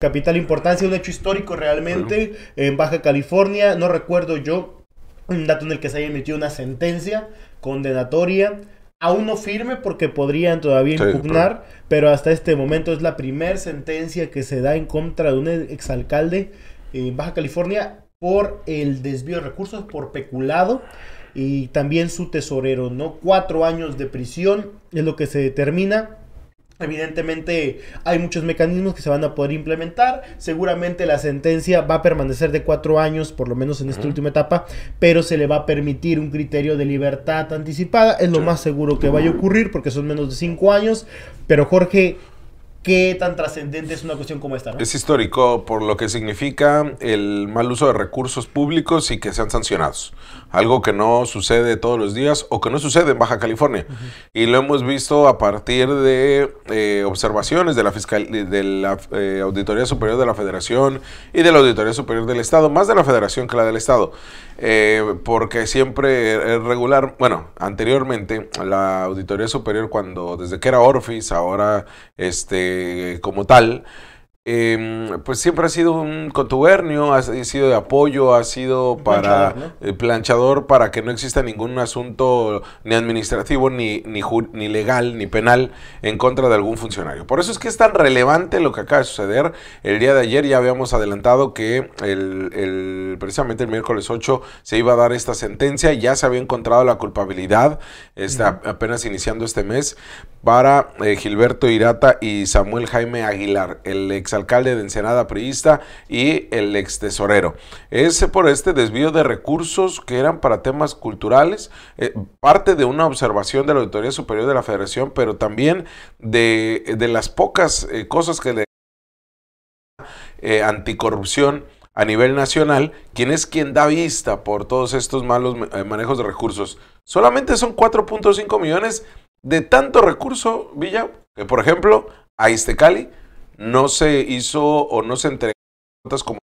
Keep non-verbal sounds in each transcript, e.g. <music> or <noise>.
capital importancia, un hecho histórico realmente en Baja California. No recuerdo yo un dato en el que se haya emitido una sentencia condenatoria. Aún no firme porque podrían todavía impugnar, pero... pero... hasta este momento es la primera sentencia que se da en contra de un exalcalde en Baja California por el desvío de recursos, por peculado y también su tesorero, ¿no? Cuatro años de prisión es lo que se determina Evidentemente hay muchos mecanismos que se van a poder implementar. Seguramente la sentencia va a permanecer de cuatro años, por lo menos en esta última etapa, pero se le va a permitir un criterio de libertad anticipada. Es lo más seguro que vaya a ocurrir porque son menos de cinco años. Pero Jorge, qué tan trascendente es una cuestión como esta. Es histórico por lo que significa el mal uso de recursos públicos y que sean sancionados algo que no sucede todos los días o que no sucede en Baja California. Y lo hemos visto a partir de eh, observaciones de la, Fiscal, de la eh, Auditoría Superior de la Federación y de la Auditoría Superior del Estado, más de la Federación que la del Estado, eh, porque siempre es regular, bueno, anteriormente la Auditoría Superior cuando desde que era Orfis, ahora este como tal, Em, pues siempre ha sido un contubernio, ha sido de apoyo, ha sido para planchador, eh, planchador para que no exista ningún asunto ni administrativo, ni, ni, legal, ni penal en contra de algún funcionario. Por eso es que es tan relevante lo que acaba de suceder. El día de ayer ya habíamos adelantado que el, precisamente el miércoles 8 se iba a dar esta sentencia, ya se había encontrado la culpabilidad, está apenas iniciando este mes, para eh, Gilberto Irata y Samuel Jaime Aguilar, el exalcalde de Ensenada Priista y el ex tesorero. Es por este desvío de recursos que eran para temas culturales, eh, parte de una observación de la Auditoría Superior de la Federación, pero también de, de las pocas eh, cosas que le anticorrupción a nivel nacional, quien es quien da vista por todos estos malos manejos de recursos. Solamente son 4.5 millones de tanto recurso, Villa, que por ejemplo, a Cali no se hizo o no se entregó como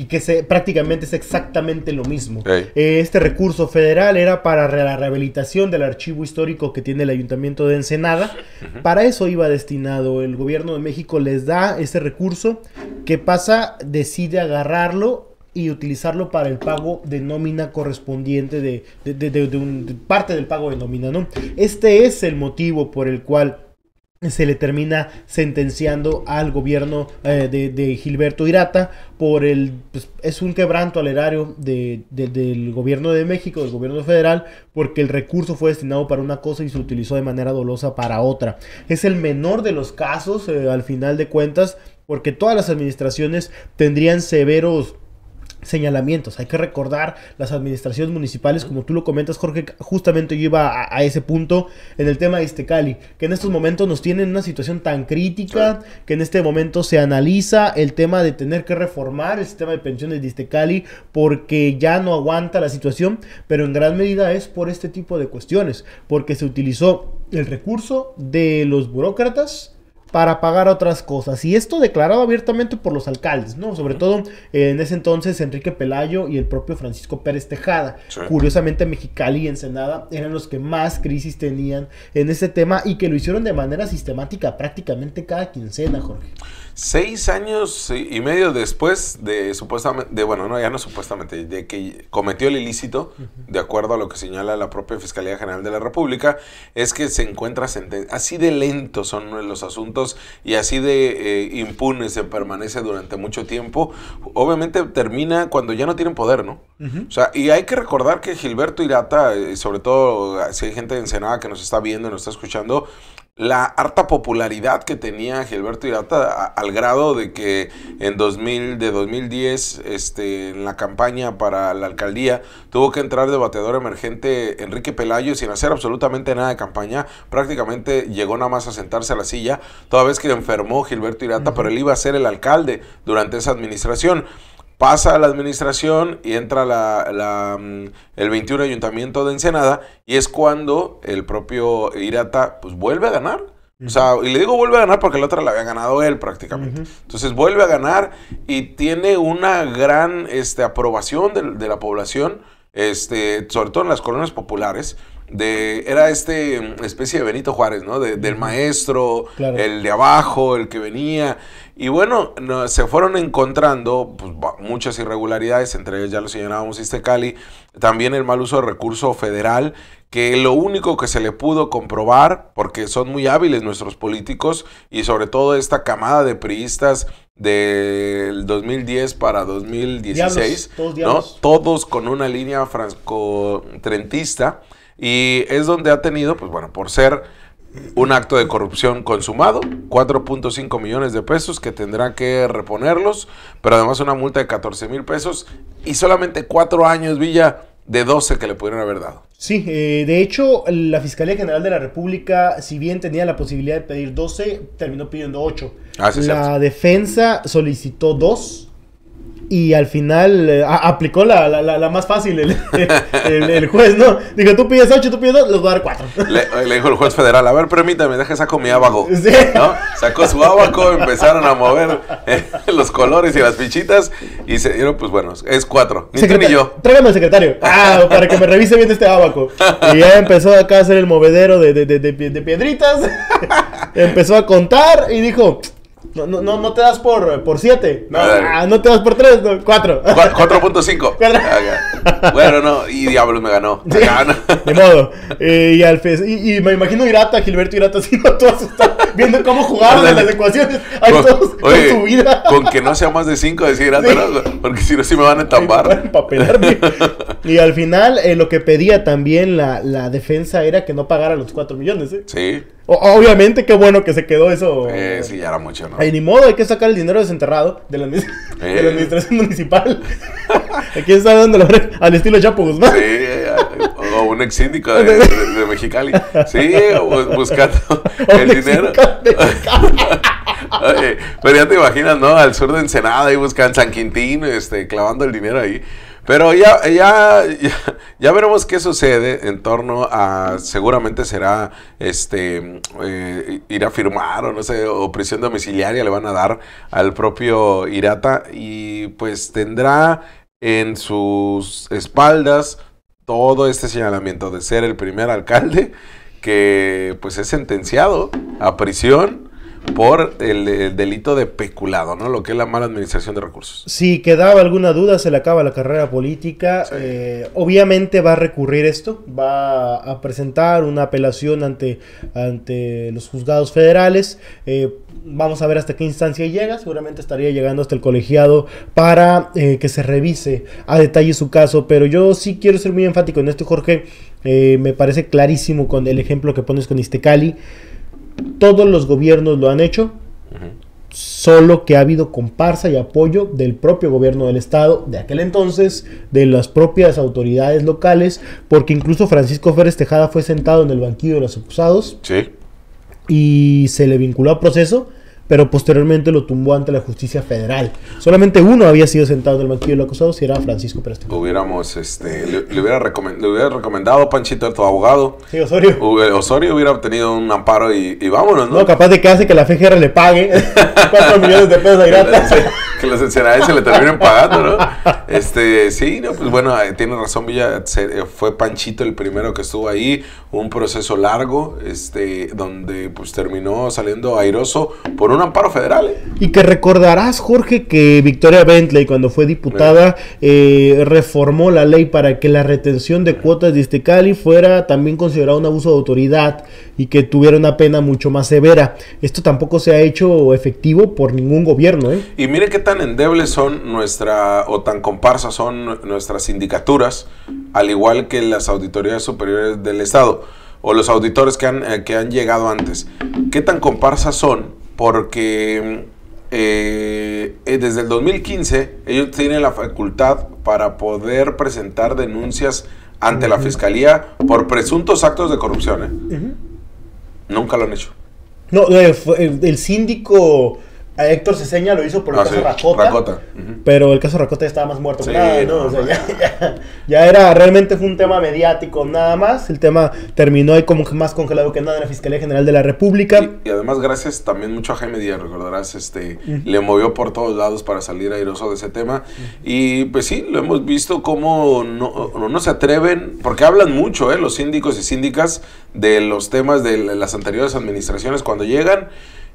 y que se, prácticamente es exactamente lo mismo. Eh, este recurso federal era para la rehabilitación del archivo histórico que tiene el ayuntamiento de Ensenada. Para eso iba destinado. El gobierno de México les da ese recurso. ¿Qué pasa? Decide agarrarlo y utilizarlo para el pago de nómina correspondiente de, parte del pago de nómina, ¿no? Este es el motivo por el cual se le termina sentenciando al gobierno eh, de, Gilberto Irata por el pues, es un quebranto al erario del gobierno de México, del gobierno federal, porque el recurso fue destinado para una cosa y se utilizó de manera dolosa para otra. Es el menor de los casos eh, al final de cuentas, porque todas las administraciones tendrían severos señalamientos. Hay que recordar las administraciones municipales, como tú lo comentas, Jorge, justamente yo iba a, ese punto en el tema de este Cali que en estos momentos nos tienen una situación tan crítica, que en este momento se analiza el tema de tener que reformar el sistema de pensiones de este Cali porque ya no aguanta la situación, pero en gran medida es por este tipo de cuestiones, porque se utilizó el recurso de los burócratas, para pagar otras cosas. Y esto declarado abiertamente por los alcaldes, ¿no? Sobre todo eh, en ese entonces Enrique Pelayo y el propio Francisco Pérez Tejada. Curiosamente Mexicali y Ensenada eran los que más crisis tenían en este tema y que lo hicieron de manera sistemática prácticamente cada quincena, Jorge. Seis años y medio después de supuestamente, de, bueno, no, ya no supuestamente, de que cometió el ilícito, de acuerdo a lo que señala la propia Fiscalía General de la República, es que se encuentra sentenciado. Así de lento son los asuntos y así de eh, impunes se permanece durante mucho tiempo. Obviamente termina cuando ya no tienen poder, ¿no? O sea, y hay que recordar que Gilberto Irata, eh, sobre todo si hay gente de Ensenada que nos está viendo y nos está escuchando, la harta popularidad que tenía Gilberto Irata al grado de que en 2000 de 2010 este en la campaña para la alcaldía tuvo que entrar de bateador emergente Enrique Pelayo sin hacer absolutamente nada de campaña, prácticamente llegó nada más a sentarse a la silla, toda vez que enfermó Gilberto Irata, pero él iba a ser el alcalde durante esa administración pasa a la administración y entra mm, el 21 Ayuntamiento de Ensenada y es cuando el propio Irata pues vuelve a ganar. O sea, y le digo vuelve a ganar porque la otra la había ganado él prácticamente. Entonces vuelve a ganar y tiene una gran este, aprobación de, la población, este, sobre todo en las colonias populares de era este mm, especie de Benito Juárez, ¿no? del maestro, el de abajo, el que venía. Y bueno, se fueron encontrando pues, muchas irregularidades, entre ellas ya lo señalábamos este Cali, también el mal uso de recurso federal, que lo único que se le pudo comprobar, porque son muy hábiles nuestros políticos y sobre todo esta camada de priistas del 2010 para 2016, ¿no? todos con una línea franco-trentista. Y es donde ha tenido, pues bueno, por ser un acto de corrupción consumado, 4.5 millones de pesos que tendrá que reponerlos, pero además una multa de 14 mil pesos y solamente cuatro años, Villa, de 12 que le pudieron haber dado. Sí, eh, de hecho, la Fiscalía General de la República, si bien tenía la posibilidad de pedir 12, terminó pidiendo 8. Ah, la defensa solicitó 2 y al final eh, aplicó la, la, más fácil <laughs> el, juez, ¿no? Dijo, tú pides 8, tú pides 2, les voy a dar 4. <laughs> Le, dijo el juez federal, a ver, permítame, deja saco mi abajo. Sí. ¿No? Sacó su abaco, empezaron a mover eh, los colores y las fichitas y se dieron, pues bueno, es 4. Ni, tú ni yo. Tráigame al secretario, <laughs> ah, para que me revise bien este abaco. Y ya empezó acá a hacer el movedero de, de, de piedritas. empezó a contar y dijo, no, no, no, te das por, eh, por siete. No, ah, no te das por tres, no, cuatro. 4.5. <laughs> <laughs> Ah, bueno, no, y Diablos me ganó. De ah, <laughs> modo. Eh, y, y, me imagino Irata, Gilberto Irata, sino todo asustado, viendo cómo jugaban las ecuaciones. Ahí todos en su vida. Con que no sea más de 5, decir Irata, porque si no, si me van a entambar. y al final, eh, lo que pedía también la, la defensa era que no pagara los cuatro millones. ¿eh? Sí obviamente, qué bueno que se quedó eso. Eh, sí, ya era mucho, ¿no? Ay, ni modo, hay que sacar el dinero desenterrado de la, administración municipal. <laughs> Aquí está dándole al estilo Chapo Guzmán. Sí, eh, o un ex síndico de, <laughs> Mexicali. Sí, buscando <laughs> el dinero. Oye, pero ya te imaginas, ¿no? Al sur de Ensenada, ahí buscan San Quintín, este, clavando el dinero ahí. Pero ya, ya, ya, veremos qué sucede en torno a, seguramente será, este, eh, ir a firmar o no sé, o prisión domiciliaria le van a dar al propio Irata y pues tendrá en sus espaldas todo este señalamiento de ser el primer alcalde que pues es sentenciado a prisión por el, eh, delito de peculado, ¿no? Lo que es la mala administración de recursos. Si quedaba alguna duda, se le acaba la carrera política. Eh, obviamente va a recurrir esto, va a presentar una apelación ante, ante los juzgados federales. Eh, vamos a ver hasta qué instancia llega. Seguramente estaría llegando hasta el colegiado para que se revise a detalle su caso. Pero yo sí quiero ser muy enfático en esto, Jorge. me parece clarísimo con el ejemplo que pones con Istecali. Todos los gobiernos lo han hecho, solo que ha habido comparsa y apoyo del propio gobierno del Estado de aquel entonces, de las propias autoridades locales, porque incluso Francisco Férez Tejada fue sentado en el banquillo de los acusados. Y se le vinculó a proceso pero posteriormente lo tumbó ante la justicia federal. Solamente uno había sido sentado en el banquillo del acusado, si era Francisco Pérez. Hubiéramos, este, le, hubiera recomendado Panchito a tu abogado. Sí, Osorio. Eh, Osorio hubiera obtenido un amparo y, vámonos, ¿no? No, capaz de que hace que la FGR le pague 4 <laughs> <laughs> millones de pesos gratis que las ensenades se le terminen pagando, ¿no? Este, sí, no, pues bueno, eh, tiene razón Villa, eh, fue Panchito el primero que estuvo ahí, un proceso largo, este, donde pues terminó saliendo airoso por un amparo federal. ¿eh? Y que recordarás, Jorge, que Victoria Bentley, cuando fue diputada, reformó la ley para que la retención de cuotas de este Cali fuera también considerada un abuso de autoridad y que tuviera una pena mucho más severa. Esto tampoco se ha hecho efectivo por ningún gobierno, ¿eh? Y mire qué tan endebles son nuestra, o tan comparsas son nuestras sindicaturas, al igual que las auditorías superiores del Estado, o los auditores que han, eh, que han llegado antes? ¿Qué tan comparsas son? Porque eh, eh, desde el 2015 ellos tienen la facultad para poder presentar denuncias ante la fiscalía por presuntos actos de corrupción. Nunca lo han hecho. No, el, el síndico a Héctor Ceseña lo hizo por el ah, caso Racota. Pero el caso Racota ya estaba más muerto ya, era, realmente fue un tema mediático nada más. El tema terminó ahí como más congelado que nada en la Fiscalía General de la República. Y, además, gracias también mucho a Jaime Díaz, recordarás, este, le movió por todos lados para salir airoso de ese tema. Y pues sí, lo hemos visto como no, no, no se atreven, porque hablan mucho, ¿eh? Los síndicos y síndicas de los temas de las anteriores administraciones cuando llegan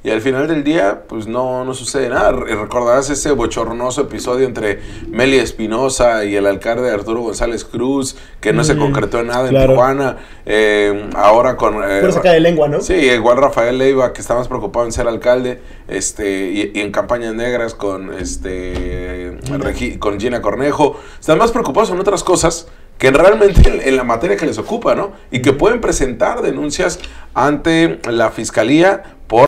y al final del día, pues no, no sucede nada. Recordarás ese bochornoso episodio entre Meli Espinosa y el alcalde Arturo González Cruz, que no se concretó en nada en Tijuana. Em, ahora con. Eh, Pero se cae de lengua, ¿no? Sí, igual Rafael Leiva, que está más preocupado en ser alcalde, este, y, en campañas negras con, este, Gina. con Gina Cornejo. Están más preocupados en otras cosas que realmente en, la materia que les ocupa, ¿no? Y que pueden presentar denuncias ante la fiscalía por